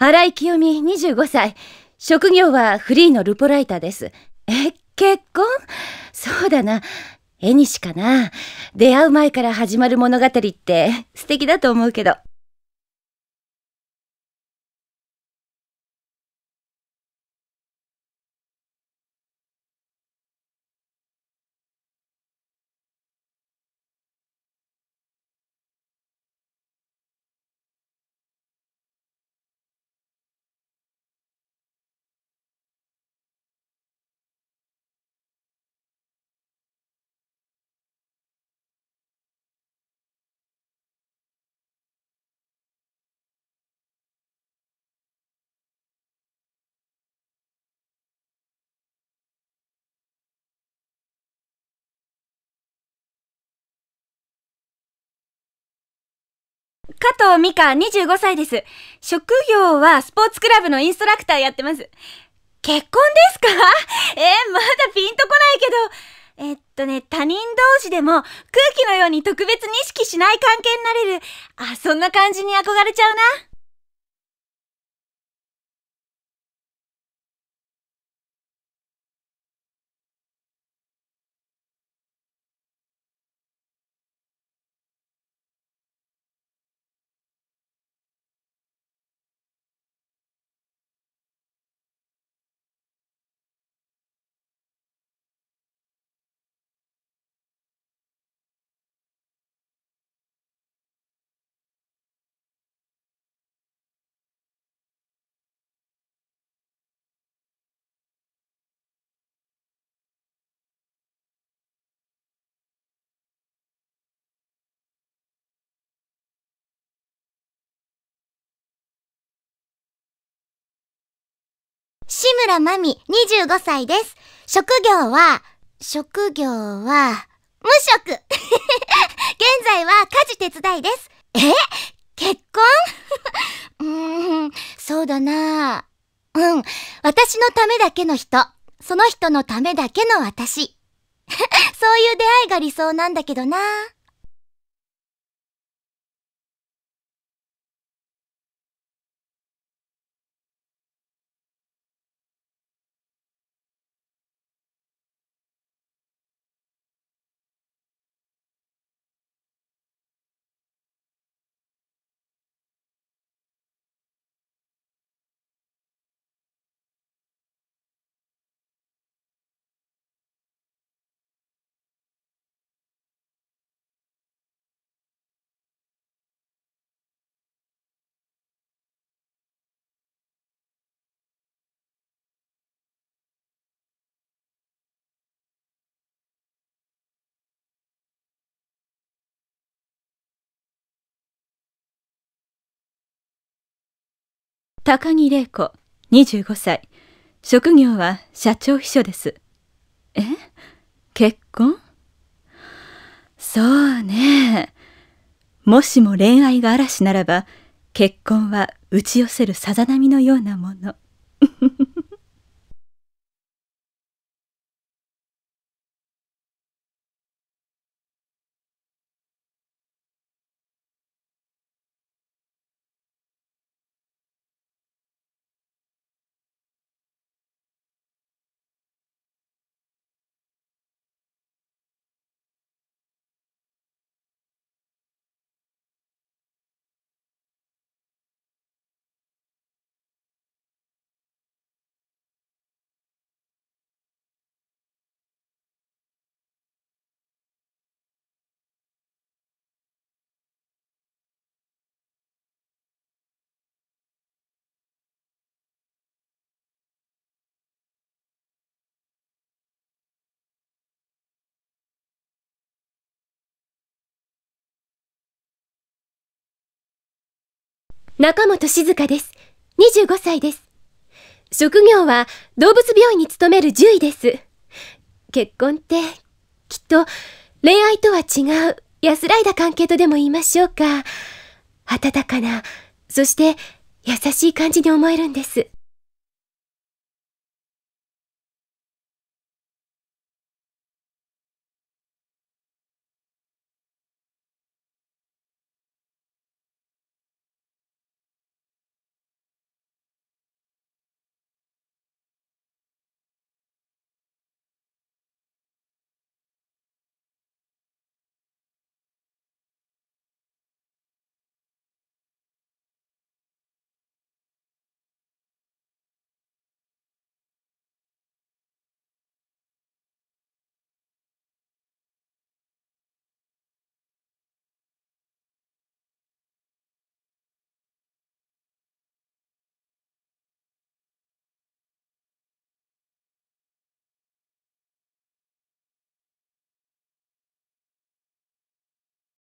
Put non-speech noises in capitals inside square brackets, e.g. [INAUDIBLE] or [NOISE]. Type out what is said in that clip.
荒井清美25歳。職業はフリーのルポライターです。え、結婚そうだな。絵にしかな。出会う前から始まる物語って素敵だと思うけど。加藤美香25歳です。職業はスポーツクラブのインストラクターやってます。結婚ですか [LAUGHS] えー、まだピンとこないけど、えっとね、他人同士でも空気のように特別に意識しない関係になれる。あ、そんな感じに憧れちゃうな。志村まみ、25歳です。職業は、職業は、無職現在は家事手伝いです。え結婚うーん、そうだなうん、私のためだけの人。その人のためだけの私。[LAUGHS] そういう出会いが理想なんだけどな高木玲子25歳職業は社長秘書ですえ結婚そうねもしも恋愛が嵐ならば結婚は打ち寄せるさざ波のようなもの中本静香です。25歳です。職業は動物病院に勤める獣医です。結婚って、きっと恋愛とは違う安らいだ関係とでも言いましょうか。暖かな、そして優しい感じに思えるんです。